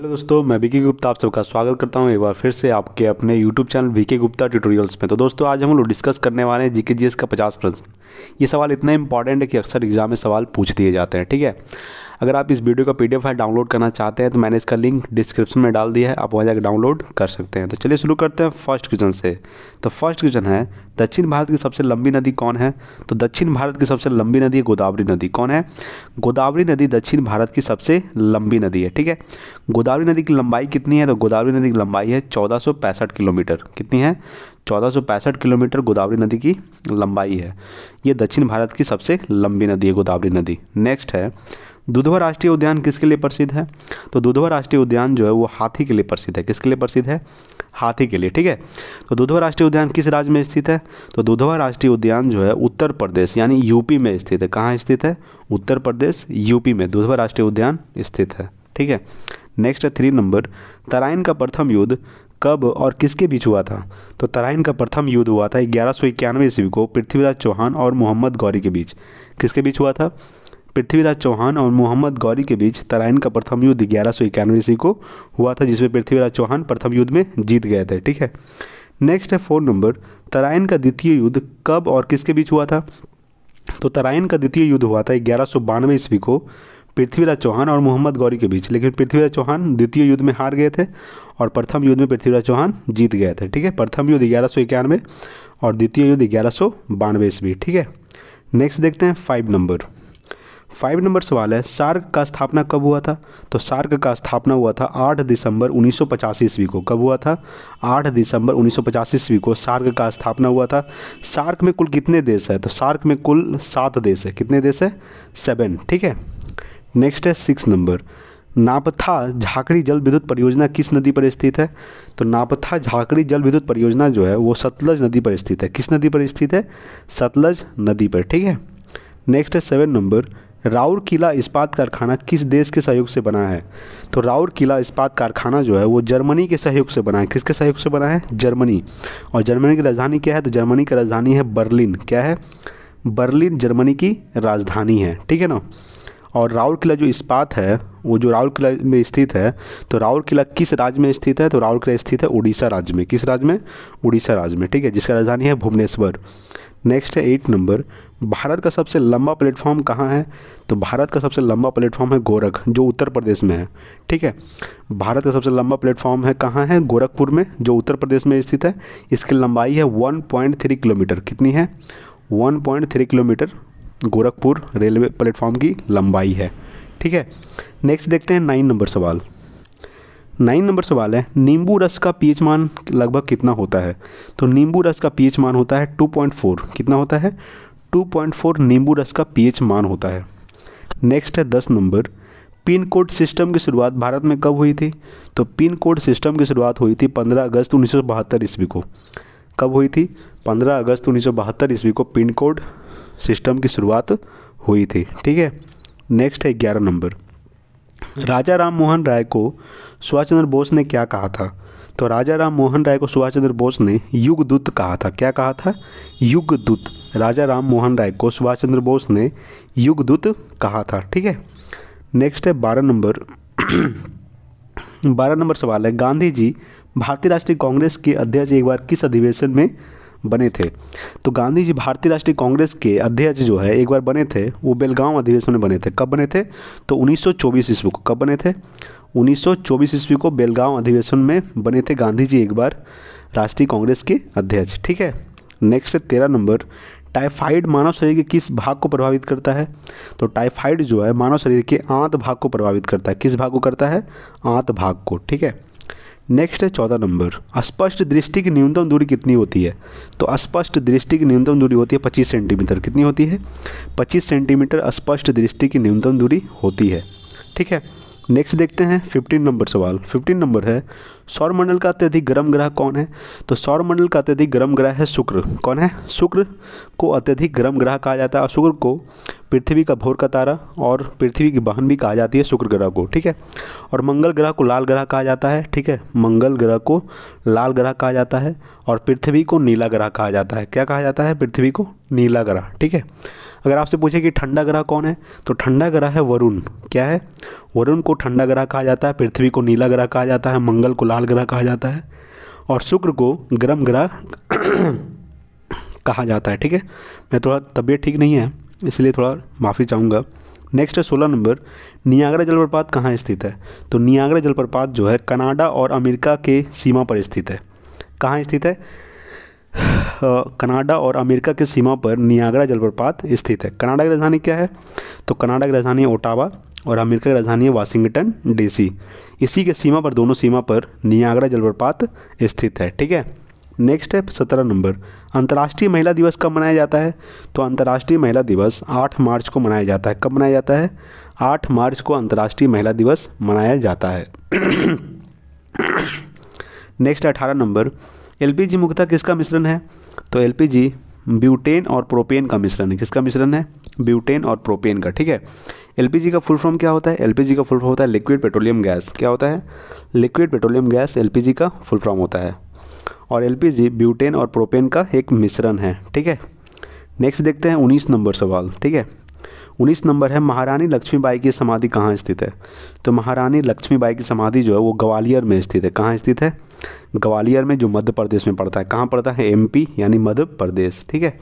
hello दोस्तों मैं विकी गुप्ता आप सबका स्वागत करता हूं एक बार फिर से आपके अपने YouTube channel VK Gupta tutorials में तो दोस्तों आज हम लोग डिस्कस करने वाले हैं जीके जीएस का पचास प्रश्न ये सवाल इतना इंपॉर्टेंट है कि अक्सर एग्जाम में सवाल पूछ दिए जाते हैं ठीक है अगर आप इस वीडियो का पी फाइल डाउनलोड करना चाहते हैं तो मैंने इसका लिंक डिस्क्रिप्शन में डाल दिया है आप वहाँ जाकर डाउनलोड कर सकते हैं तो चलिए शुरू करते हैं फर्स्ट क्वेश्चन से तो फर्स्ट क्वेश्चन है दक्षिण भारत की सबसे लंबी नदी कौन है तो दक्षिण भारत की सबसे लंबी नदी है गोदावरी नदी कौन है गोदावरी नदी दक्षिण भारत की सबसे लंबी नदी है ठीक है गोदावरी नदी की लंबाई कितनी है तो गोदावरी नदी की लंबाई है चौदह किलोमीटर कितनी है चौदह किलोमीटर गोदावरी नदी की लंबाई है ये दक्षिण भारत की सबसे लंबी नदी है गोदावरी नदी नेक्स्ट है दुधवा राष्ट्रीय उद्यान किसके लिए प्रसिद्ध है तो दुधवा राष्ट्रीय उद्यान जो है वो हाथी के लिए प्रसिद्ध है किसके लिए प्रसिद्ध है हाथी के लिए ठीक है तो दुधवा राष्ट्रीय उद्यान किस राज्य में स्थित है तो दुधवा राष्ट्रीय उद्यान जो है उत्तर प्रदेश यानी यूपी में स्थित है कहाँ स्थित है उत्तर प्रदेश यूपी में दुधवा राष्ट्रीय उद्यान स्थित है ठीक है नेक्स्ट है थ्री नंबर तराइन का प्रथम युद्ध कब और किसके बीच हुआ था तो तराइन का प्रथम युद्ध हुआ था ग्यारह सौ इक्यानवे ईस्वी को पृथ्वीराज चौहान और मोहम्मद गौरी के बीच किसके बीच हुआ था पृथ्वीराज चौहान और मोहम्मद गौरी के बीच तराइन का प्रथम युद्ध ग्यारह सौ इक्यानवे ईस्वी को हुआ था जिसमें पृथ्वीराज चौहान प्रथम युद्ध में जीत गए थे ठीक है नेक्स्ट है फोर नंबर तराइन का द्वितीय युद्ध कब और किसके बीच हुआ था तो तराइन का द्वितीय युद्ध हुआ था ग्यारह सौ बानवे ईस्वी को पृथ्वीराज चौहान और मोहम्मद गौरी के बीच लेकिन पृथ्वीराज चौहान द्वितीय युद्ध में हार गए थे और प्रथम युद्ध में पृथ्वीराज चौहान जीत गए थे ठीक है प्रथम युद्ध ग्यारह सौ इक्यानवे और द्वितीय युद्ध ग्यारह सौ बानवे ईस्वी ठीक है नेक्स्ट देखते हैं फाइव नंबर फाइव नंबर सवाल है सार्क का स्थापना कब हुआ था तो सार्क का स्थापना हुआ था 8 दिसंबर उन्नीस ईस्वी को कब हुआ था 8 दिसंबर उन्नीस ईस्वी को सार्क का स्थापना हुआ था सार्क में कुल कितने देश है तो सार्क में कुल सात देश है कितने देश है सेवन ठीक है नेक्स्ट है सिक्स नंबर नापथा झाकड़ी जल विद्युत परियोजना किस नदी पर स्थित है तो नापथा झाकड़ी जल विद्युत परियोजना जो है वो सतलज नदी पर स्थित है किस नदी पर स्थित है सतलज नदी पर ठीक है नेक्स्ट है सेवन नंबर राउर किला इस्पात कारखाना किस देश के सहयोग से बना है तो राउर किला इस्पात कारखाना जो है वो जर्मनी के सहयोग से बना है किसके सहयोग से बना है जर्मनी और जर्मनी की राजधानी क्या है तो जर्मनी की राजधानी है बर्लिन क्या है बर्लिन जर्मनी की राजधानी है ठीक है ना और राउर किला जो इस्पात है वो जो राउर किला में स्थित है तो राउर किला किस राज्य में स्थित है तो राउर किला स्थित है उड़ीसा राज्य में किस राज्य में उड़ीसा राज्य में ठीक है जिसका राजधानी है भुवनेश्वर नेक्स्ट है एट नंबर भारत का सबसे लंबा प्लेटफॉर्म कहाँ है तो भारत का सबसे लंबा प्लेटफॉर्म है गोरख जो उत्तर प्रदेश में है ठीक है भारत का सबसे लंबा प्लेटफॉर्म है कहाँ है गोरखपुर में जो उत्तर प्रदेश में स्थित है इसकी लंबाई है 1.3 किलोमीटर कितनी है 1.3 किलोमीटर गोरखपुर रेलवे प्लेटफॉर्म की लंबाई है ठीक है नेक्स्ट देखते हैं नाइन नंबर सवाल नाइन नंबर सवाल है नींबू रस का पीएच मान लगभग कितना होता है तो नींबू रस का पीएच मान होता है 2.4 कितना होता है 2.4 नींबू रस का पीएच मान होता है नेक्स्ट है दस नंबर पिन कोड सिस्टम की शुरुआत भारत में कब हुई थी तो पिन कोड सिस्टम की शुरुआत हुई थी 15 अगस्त उन्नीस ईस्वी को कब हुई थी 15 अगस्त उन्नीस ईस्वी को पिन कोड सिस्टम की शुरुआत हुई थी ठीक है नेक्स्ट है ग्यारह नंबर राजा राम मोहन राय को सुभाष चंद्र बोस ने क्या कहा था तो राजा राम मोहन राय को सुभाष चंद्र बोस ने युगदूत कहा था क्या कहा था युगदूत राजा राम मोहन राय को सुभाष चंद्र बोस ने युग दूत कहा था ठीक है नेक्स्ट है बारह नंबर बारह नंबर सवाल है गांधी जी भारतीय राष्ट्रीय कांग्रेस के अध्यक्ष एक बार किस अधिवेशन में बने थे तो गांधी जी भारतीय राष्ट्रीय कांग्रेस के अध्यक्ष जो है एक बार बने थे वो बेलगांव अधिवेशन में बने थे कब बने थे तो 1924 ईस्वी को कब बने थे 1924 ईस्वी को बेलगांव अधिवेशन में बने थे गांधी जी एक बार राष्ट्रीय कांग्रेस के अध्यक्ष ठीक है नेक्स्ट तेरह नंबर टाइफाइड मानव शरीर के किस भाग को प्रभावित करता है तो टाइफाइड जो है मानव शरीर के आंत भाग को प्रभावित करता है किस भाग को करता है आंत भाग को ठीक है नेक्स्ट है चौदह नंबर अस्पष्ट दृष्टि की न्यूनतम दूरी कितनी होती है तो अस्पष्ट दृष्टि की न्यूनतम दूरी होती है पच्चीस सेंटीमीटर कितनी होती है पच्चीस सेंटीमीटर अस्पष्ट दृष्टि की न्यूनतम दूरी होती है ठीक है नेक्स्ट देखते हैं फिफ्टीन नंबर सवाल फिफ्टीन नंबर है सौरमंडल का अत्यधिक गर्म ग्रह कौन है तो सौरमंडल का अत्यधिक गर्म ग्रह है शुक्र कौन है शुक्र को अत्यधिक गर्म ग्रह कहा जाता है और शुक्र को पृथ्वी का भोर का तारा और पृथ्वी की बहन भी कहा जाती है शुक्र ग्रह को ठीक है और मंगल ग्रह को लाल ग्रह कहा जाता है ठीक है मंगल ग्रह को लाल ग्रह कहा जाता है और पृथ्वी को नीला ग्रह कहा जाता है क्या कहा जाता है पृथ्वी को नीला ग्रह ठीक है अगर आपसे पूछे कि ठंडा ग्रह कौन है तो ठंडा ग्रह है वरुण क्या है वरुण को ठंडा ग्रह कहा जाता है पृथ्वी को नीला ग्रह कहा जाता है मंगल को लाल ग्रह कहा जाता है और शुक्र को गर्म ग्रह कहा जाता है ठीक है मैं थोड़ा तबीयत ठीक नहीं है इसलिए थोड़ा माफ़ी चाहूँगा नेक्स्ट है सोलह नंबर नियाग्रा जलप्रपात कहाँ स्थित है तो नियाग्रा जलप्रपात जो है कनाडा और अमेरिका के सीमा पर स्थित है कहाँ स्थित है कनाडा और अमेरिका की सीमा पर नियाग्रा जलप्रपात स्थित है कनाडा की राजधानी क्या है तो कनाडा की राजधानी ओटावा और अमेरिका की राजधानी है वाशिंगटन डीसी इसी के सीमा पर दोनों सीमा पर नियाग्रा जलप्रपात स्थित है ठीक है नेक्स्ट है सत्रह नंबर अंतर्राष्ट्रीय महिला दिवस कब मनाया जाता है तो अंतर्राष्ट्रीय महिला दिवस आठ मार्च को मनाया जाता है कब मनाया जाता है आठ मार्च को अंतर्राष्ट्रीय महिला दिवस मनाया जाता है नेक्स्ट अठारह नंबर एलपीजी मुख्यतः किसका मिश्रण है तो एलपीजी ब्यूटेन और प्रोपेन का मिश्रण है किसका मिश्रण है ब्यूटेन और प्रोपेन का ठीक है एलपीजी का फुल फॉर्म क्या होता है एलपीजी का फुल फॉर्म होता है लिक्विड पेट्रोलियम गैस क्या होता है लिक्विड पेट्रोलियम गैस एलपीजी का फुल फॉर्म होता है और एलपीजी ब्यूटेन और प्रोपेन का एक मिश्रण है ठीक है नेक्स्ट देखते हैं उन्नीस नंबर सवाल ठीक है उन्नीस नंबर है महारानी लक्ष्मीबाई की समाधि कहाँ स्थित है तो महारानी लक्ष्मीबाई की समाधि जो है वो ग्वालियर में स्थित है कहाँ स्थित है ग्वालियर में जो मध्य प्रदेश में पड़ता है कहाँ पड़ता है एमपी यानी मध्य प्रदेश ठीक है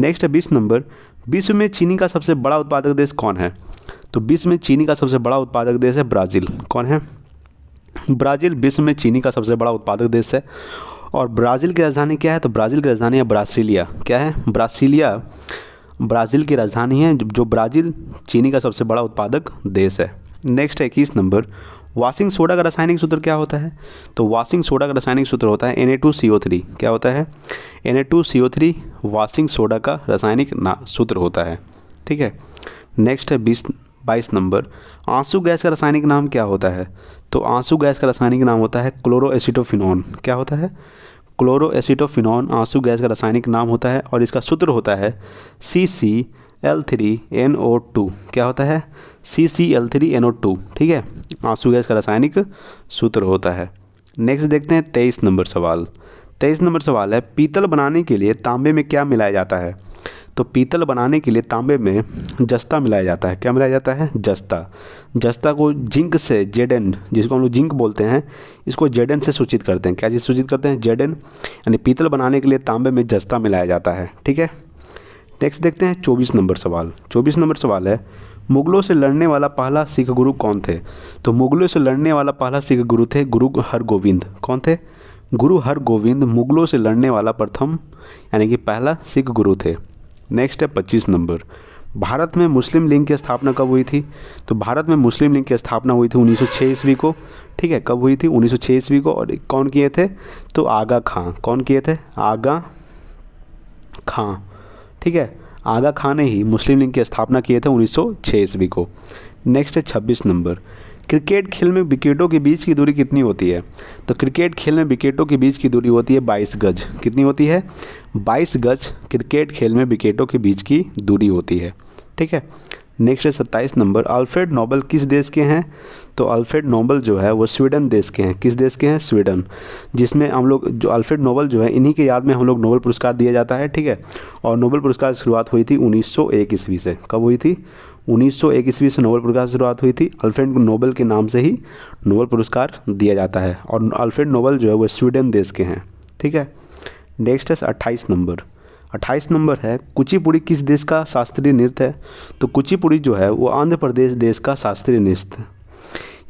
नेक्स्ट है बीस नंबर विश्व में चीनी का सबसे बड़ा उत्पादक देश कौन है तो विश्व में चीनी का सबसे बड़ा उत्पादक देश है ब्राज़ील कौन है ब्राज़ील विश्व में चीनी का सबसे बड़ा उत्पादक देश है और ब्राज़ील की राजधानी क्या है तो ब्राज़ील की राजधानी है ब्रासीलिया क्या है ब्रासीलिया ब्राज़ील की राजधानी है जो ब्राज़ील चीनी का सबसे बड़ा उत्पादक देश है नेक्स्ट है इक्कीस नंबर वाशिंग सोडा का रासायनिक सूत्र क्या होता है तो वाशिंग सोडा का रासायनिक सूत्र होता है एन क्या होता है एन वाशिंग सोडा का रासायनिक सूत्र होता है ठीक है नेक्स्ट है बीस बाईस नंबर आंसू गैस का रासायनिक नाम क्या होता है तो आंसू गैस का रासायनिक नाम होता है क्लोरोएसिटोफिनॉन क्या होता है क्लोरोएसिटोफिनॉन आंसू गैस का रासायनिक नाम होता है और इसका सूत्र होता है C C L three N O two क्या होता है C C L three N O two ठीक है आंसू गैस का रासायनिक सूत्र होता है नेक्स्ट देखते हैं तेईस नंबर सवाल तेईस नंबर सवाल है पीतल बनाने के लिए तांबे में क्या मिलाया जाता है तो पीतल बनाने के लिए तांबे में जस्ता मिलाया जाता है क्या मिलाया जाता है जस्ता जस्ता को जिंक से जेडन जिसको हम लोग जिंक बोलते हैं इसको जेडन से सूचित करते हैं क्या चीज़ सूचित करते हैं जेडन यानी पीतल बनाने के लिए तांबे में जस्ता मिलाया जाता है ठीक है नेक्स्ट देखते हैं चौबीस नंबर सवाल चौबीस नंबर सवाल है मुगलों से लड़ने वाला पहला सिख गुरु कौन थे तो मुगलों से लड़ने वाला पहला सिख गुरु थे गुरु हरगोविंद कौन थे गुरु हरगोविंद मुगलों से लड़ने वाला प्रथम यानी कि पहला सिख गुरु थे नेक्स्ट है पच्चीस नंबर भारत में मुस्लिम लीग की स्थापना कब हुई थी तो भारत में मुस्लिम लीग की स्थापना हुई थी 1906 ईस्वी को ठीक है कब हुई थी 1906 ईस्वी को और कौन किए थे तो आगा खां कौन किए थे आगा खां ठीक है आगा खां ने ही मुस्लिम लीग की स्थापना किए थे 1906 ईस्वी को नेक्स्ट है छब्बीस नंबर क्रिकेट खेल में विकेटों के बीच की दूरी कितनी होती है तो क्रिकेट खेल में विकेटों के बीच की दूरी होती है 22 गज कितनी होती है 22 गज क्रिकेट खेल में विकेटों के बीच की दूरी होती है ठीक है नेक्स्ट है सत्ताईस नंबर अल्फ्रेड नोबल किस देश के हैं तो अल्फ्रेड नोबल जो है वो स्वीडन देश के हैं किस देश के हैं स्वीडन जिसमें हम लोग जो अल्फ्रेड नोबल जो है इन्हीं के याद में हम लोग नोबल पुरस्कार दिया जाता है ठीक है और नोबल पुरस्कार की शुरुआत हुई थी उन्नीस ईस्वी से कब हुई थी एक ईस्वी से नोबल पुरस्कार शुरुआत हुई थी अल्फ्रेड नोबल के नाम से ही नोबल पुरस्कार दिया जाता है और अल्फ्रेड नोबल जो है वो स्वीडन देश के हैं ठीक है नेक्स्ट है अट्ठाईस नंबर अट्ठाईस नंबर है कुचिपुड़ी किस देश का शास्त्रीय नृत्य है तो कुचिपुड़ी जो है वो आंध्र प्रदेश देश का शास्त्रीय नृत्य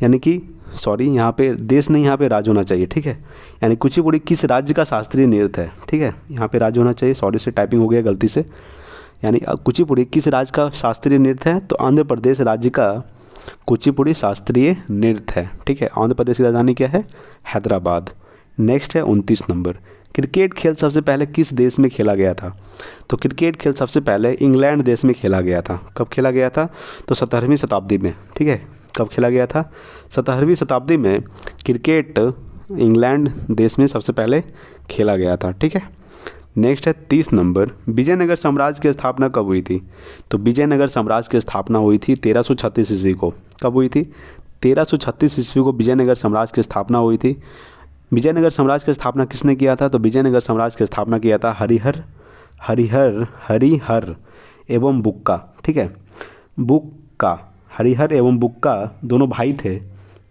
यानी कि सॉरी यहाँ पे देश नहीं यहाँ पे राज होना चाहिए ठीक है यानी कुचिपुड़ी किस राज्य का शास्त्रीय नृत्य है ठीक है यहाँ पे राज होना चाहिए सॉरी से टाइपिंग हो गया गलती से यानी कुचिपुड़ी किस राज्य का शास्त्रीय नृत्य है तो आंध्र प्रदेश राज्य का कुचिपुड़ी शास्त्रीय नृत्य है ठीक है आंध्र प्रदेश की राजधानी क्या है हैदराबाद नेक्स्ट है उनतीस नंबर क्रिकेट खेल सबसे पहले किस देश में खेला गया था तो क्रिकेट खेल सबसे पहले इंग्लैंड देश में खेला गया था कब खेला गया था तो सत्रहवीं शताब्दी में ठीक है कब खेला गया था सत्रहवीं शताब्दी में क्रिकेट इंग्लैंड देश में सबसे पहले खेला गया था ठीक है नेक्स्ट है तीस नंबर विजयनगर साम्राज्य की स्थापना कब हुई थी तो विजयनगर साम्राज्य की स्थापना हुई थी तेरह सौ छत्तीस ईस्वी को कब हुई थी तेरह सौ छत्तीस ईस्वी को विजयनगर साम्राज्य की स्थापना हुई थी विजयनगर साम्राज्य की स्थापना किसने किया था तो विजयनगर साम्राज्य की स्थापना किया था हरिहर हरिहर हरिहर एवं बुक्का ठीक है बुक्का हरिहर एवं बुक्का दोनों भाई थे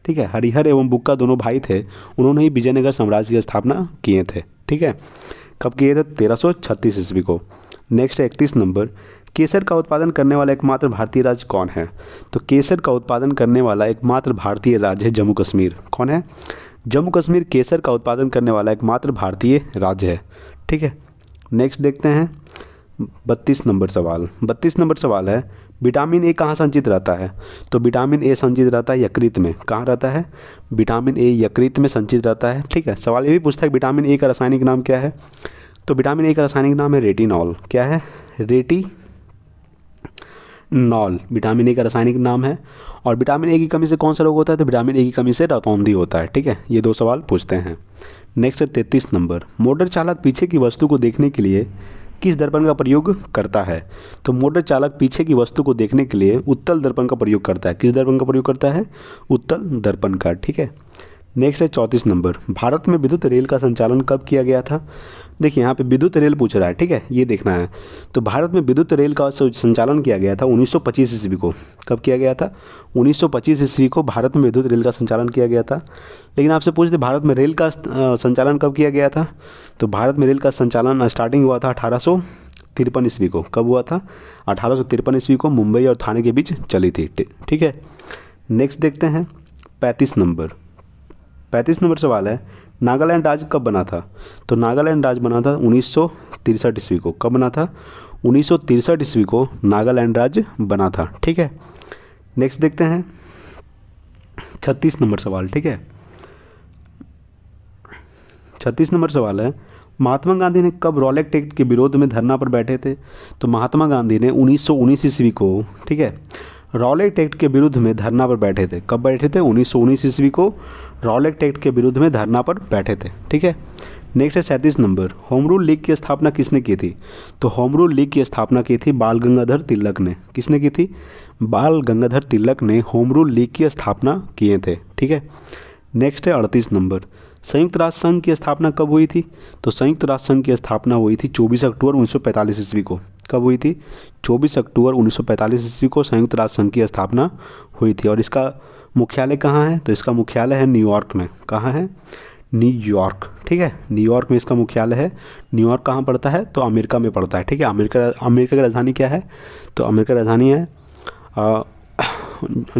ठीक है हरिहर एवं बुक्का दोनों भाई थे उन्होंने ही विजयनगर साम्राज्य की स्थापना किए थे ठीक है कब किए थे तेरह सौ छत्तीस ईस्वी को नेक्स्ट है इकतीस नंबर केसर का उत्पादन करने वाला एकमात्र भारतीय राज्य कौन है तो केसर का उत्पादन करने वाला एकमात्र भारतीय राज्य है जम्मू कश्मीर कौन है जम्मू कश्मीर केसर का उत्पादन करने वाला एकमात्र भारतीय राज्य है ठीक है नेक्स्ट देखते हैं बत्तीस नंबर सवाल बत्तीस नंबर सवाल है विटामिन ए कहाँ संचित रहता है तो विटामिन ए संचित रहता है यकृत में कहाँ रहता है विटामिन ए यकृत में संचित रहता है ठीक है सवाल ये भी पूछता है विटामिन ए का रासायनिक नाम क्या है तो विटामिन ए का रासायनिक नाम है रेटिनॉल क्या है रेटी नॉल विटामिन ए का रासायनिक नाम है और विटामिन ए की कमी से कौन सा रोग होता है तो विटामिन ए की कमी से रतौंधी होता है ठीक है ये दो सवाल पूछते हैं नेक्स्ट तैंतीस नंबर मोटर चालक पीछे की वस्तु को देखने के लिए किस दर्पण का प्रयोग करता है तो मोटर चालक पीछे की वस्तु को देखने के लिए उत्तल दर्पण का प्रयोग करता है किस दर्पण का प्रयोग करता है उत्तल दर्पण का ठीक है नेक्स्ट है चौंतीस नंबर भारत में विद्युत रेल का संचालन कब किया गया था देखिए यहाँ पे विद्युत रेल पूछ रहा है ठीक है ये देखना है तो भारत में विद्युत रेल का संचालन किया गया था 1925 ईस्वी को कब किया गया था 1925 ईस्वी को भारत में विद्युत रेल का संचालन किया गया था लेकिन आपसे पूछते भारत में रेल का संचालन कब किया गया था तो भारत में रेल का संचालन स्टार्टिंग हुआ था अठारह तिरपन ईस्वी को कब हुआ था अठारह सौ तिरपन ईस्वी को मुंबई और थाने के बीच चली थी ठीक है नेक्स्ट देखते हैं पैंतीस नंबर पैंतीस नंबर सवाल है नागालैंड राज्य कब बना था तो नागालैंड राज्य बना था उन्नीस ईस्वी को कब बना था उन्नीस ईस्वी को नागालैंड राज्य बना था ठीक है नेक्स्ट देखते हैं छत्तीस नंबर सवाल ठीक है छत्तीस नंबर सवाल है महात्मा गांधी ने कब रॉलेक्ट एक्ट के विरोध में धरना पर बैठे थे तो महात्मा गांधी ने उन्नीस ईस्वी को ठीक है रॉलेक्ट एक्ट के विरुद्ध में धरना पर बैठे थे कब बैठे थे उन्नीस ईस्वी को रॉलेक्ट एक्ट के विरुद्ध में धरना पर बैठे थे ठीक है नेक्स्ट है सैंतीस नंबर होम रूल लीग की स्थापना किसने की थी तो होम रूल लीग की स्थापना की थी बाल गंगाधर तिलक ने किसने की थी बाल गंगाधर तिलक ने होम रूल लीग की स्थापना किए थे ठीक है नेक्स्ट है अड़तीस नंबर संयुक्त राष्ट्र संघ की स्थापना कब हुई थी तो संयुक्त राष्ट्र संघ की स्थापना हुई थी 24 अक्टूबर 1945 ईस्वी को कब हुई थी 24 अक्टूबर 1945 ईस्वी को संयुक्त राष्ट्र संघ की स्थापना हुई थी और इसका मुख्यालय कहाँ है तो इसका मुख्यालय है न्यूयॉर्क में कहाँ है न्यूयॉर्क ठीक है न्यूयॉर्क में इसका मुख्यालय है न्यूयॉर्क कहाँ पड़ता है तो अमेरिका में पड़ता है ठीक है अमेरिका अमेरिका की राजधानी क्या है तो अमेरिका राजधानी है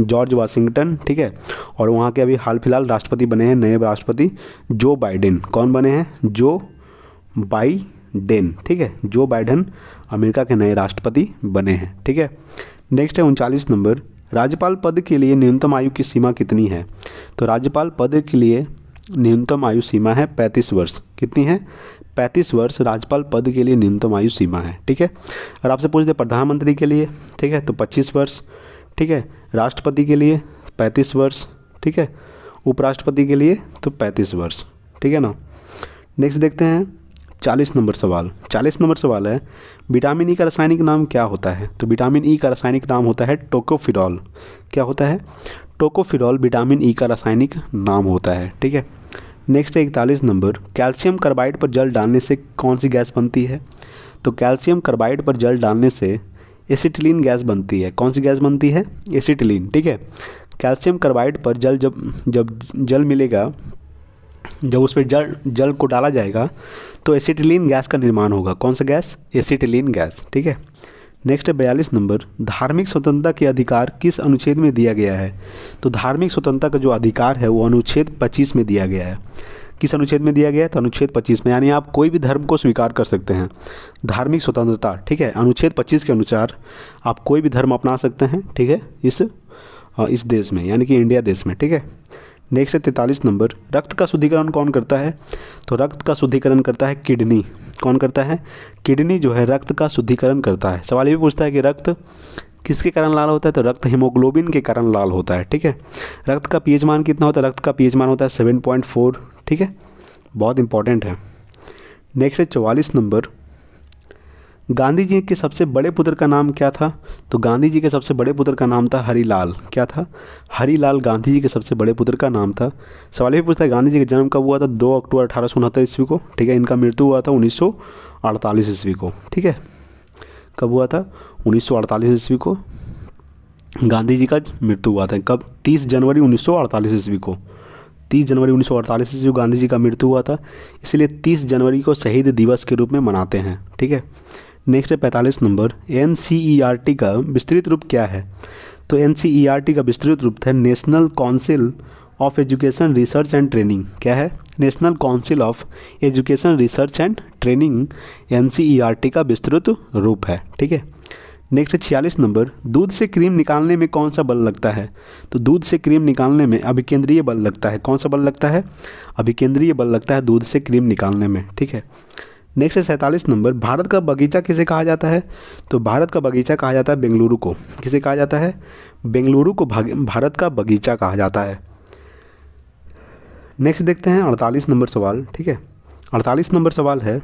जॉर्ज वाशिंगटन ठीक है और वहाँ के अभी हाल फिलहाल राष्ट्रपति बने हैं नए राष्ट्रपति जो बाइडेन कौन बने हैं जो बाई डेन ठीक है जो बाइडन अमेरिका के नए राष्ट्रपति बने हैं ठीक है नेक्स्ट है उनचालीस नंबर राज्यपाल पद के लिए न्यूनतम आयु की सीमा कितनी है तो राज्यपाल पद के लिए न्यूनतम आयु सीमा है पैंतीस वर्ष कितनी है पैंतीस वर्ष राज्यपाल पद के लिए न्यूनतम आयु सीमा है ठीक है और आपसे पूछ दे प्रधानमंत्री के लिए ठीक है तो पच्चीस वर्ष ठीक है राष्ट्रपति के लिए पैंतीस वर्ष ठीक है उपराष्ट्रपति के लिए तो पैंतीस वर्ष ठीक है ना नेक्स्ट देखते हैं चालीस नंबर सवाल चालीस नंबर सवाल है विटामिन ई e का रासायनिक नाम क्या होता है तो विटामिन ई e का रासायनिक नाम होता है टोकोफिरॉल क्या होता है टोकोफिरॉल विटामिन ई e का रासायनिक नाम होता है ठीक है नेक्स्ट है इकतालीस नंबर कैल्शियम कार्बाइड पर जल डालने से कौन सी गैस बनती है तो कैल्शियम कार्बाइड पर जल डालने से एसिटिलीन गैस बनती है कौन सी गैस बनती है एसिटिलीन ठीक है कैल्शियम कार्बाइड पर जल जब जब जल मिलेगा जब उस पर जल जल को डाला जाएगा तो एसिटिलीन गैस का निर्माण होगा कौन सा गैस एसिटिलीन गैस ठीक है नेक्स्ट है बयालीस नंबर धार्मिक स्वतंत्रता के अधिकार किस अनुच्छेद में दिया गया है तो धार्मिक स्वतंत्रता का जो अधिकार है वो अनुच्छेद 25 में दिया गया है किस अनुच्छेद में दिया गया है तो अनुच्छेद 25 में यानी आप कोई भी धर्म को स्वीकार कर सकते हैं धार्मिक स्वतंत्रता ठीक है अनुच्छेद 25 के अनुसार आप कोई भी धर्म अपना सकते हैं ठीक है इस इस देश में यानी कि इंडिया देश में ठीक है नेक्स्ट है तैंतालीस नंबर रक्त का शुद्धिकरण कौन करता है तो रक्त का शुद्धिकरण करता है किडनी कौन करता है किडनी जो है रक्त का शुद्धिकरण करता है सवाल ये भी पूछता है कि रक्त किसके कारण लाल होता है तो रक्त हीमोग्लोबिन के कारण लाल होता है ठीक है रक्त का पीएच मान कितना होता है रक्त का पीएच मान होता है सेवन पॉइंट फोर ठीक है बहुत इंपॉर्टेंट है नेक्स्ट है चवालीस नंबर गांधी जी के सबसे बड़े पुत्र का नाम क्या था तो गांधी जी के सबसे बड़े पुत्र का नाम था हरिलाल क्या था हरिलाल गांधी जी के सबसे बड़े पुत्र का नाम था सवाल ये पूछता है गांधी जी का जन्म कब हुआ था दो अक्टूबर अठारह सौ उनहत्तर ईस्वी को ठीक है इनका मृत्यु हुआ था उन्नीस सौ अड़तालीस ईस्वी को ठीक है कब हुआ था उन्नीस सौ अड़तालीस ईस्वी को गांधी जी का मृत्यु हुआ था कब तीस जनवरी उन्नीस सौ अड़तालीस ईस्वी को तीस जनवरी उन्नीस सौ ईस्वी को गांधी जी का मृत्यु हुआ था इसलिए तीस जनवरी को शहीद दिवस के रूप में मनाते हैं ठीक है नेक्स्ट है पैंतालीस नंबर एन e का विस्तृत रूप क्या है तो एन e का विस्तृत रूप है national council of education research and training क्या है national council of education research and training N e का विस्तृत रूप है ठीक है नेक्स्ट है छियालीस नंबर दूध से क्रीम निकालने में कौन सा बल लगता है तो दूध से क्रीम निकालने में अभिकेंद्रीय बल लगता है कौन सा बल लगता है अभिकेंद्रीय बल लगता है दूध से क्रीम निकालने में ठीक है नेक्स्ट है सैंतालीस नंबर भारत का बगीचा किसे कहा जाता है तो भारत का बगीचा कहा जाता है बेंगलुरु को किसे कहा जाता है बेंगलुरु को भारत का बगीचा कहा जाता है नेक्स्ट देखते हैं अड़तालीस नंबर सवाल ठीक है अड़तालीस नंबर सवाल है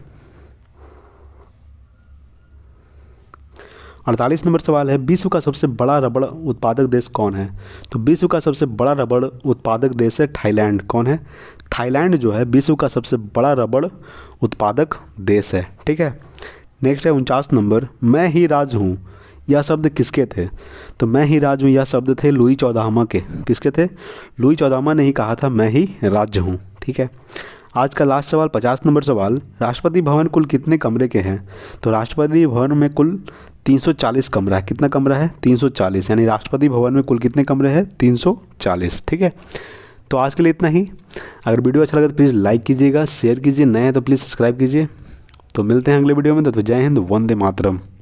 अड़तालीस नंबर सवाल है विश्व का सबसे बड़ा रबड़ उत्पादक देश कौन है तो विश्व का सबसे बड़ा रबड़ उत्पादक देश है थाईलैंड कौन है थाईलैंड जो है विश्व का सबसे बड़ा रबड़ उत्पादक देश है ठीक है नेक्स्ट है उनचास नंबर मैं ही राज हूँ यह शब्द किसके थे तो मैं ही राज हूँ यह शब्द थे लुई चौदामा के किसके थे लुई चौदामा ने ही कहा था मैं ही राज्य हूँ ठीक है आज का लास्ट सवाल पचास नंबर सवाल राष्ट्रपति भवन कुल कितने कमरे के हैं तो राष्ट्रपति भवन में कुल 340 कमरा है कितना कमरा है 340 यानी राष्ट्रपति भवन में कुल कितने कमरे हैं 340 ठीक है तो आज के लिए इतना ही अगर वीडियो अच्छा लगा तो प्लीज़ लाइक कीजिएगा शेयर कीजिए नए हैं तो प्लीज़ सब्सक्राइब कीजिए तो मिलते हैं अगले वीडियो में तो जय हिंद वंदे मातरम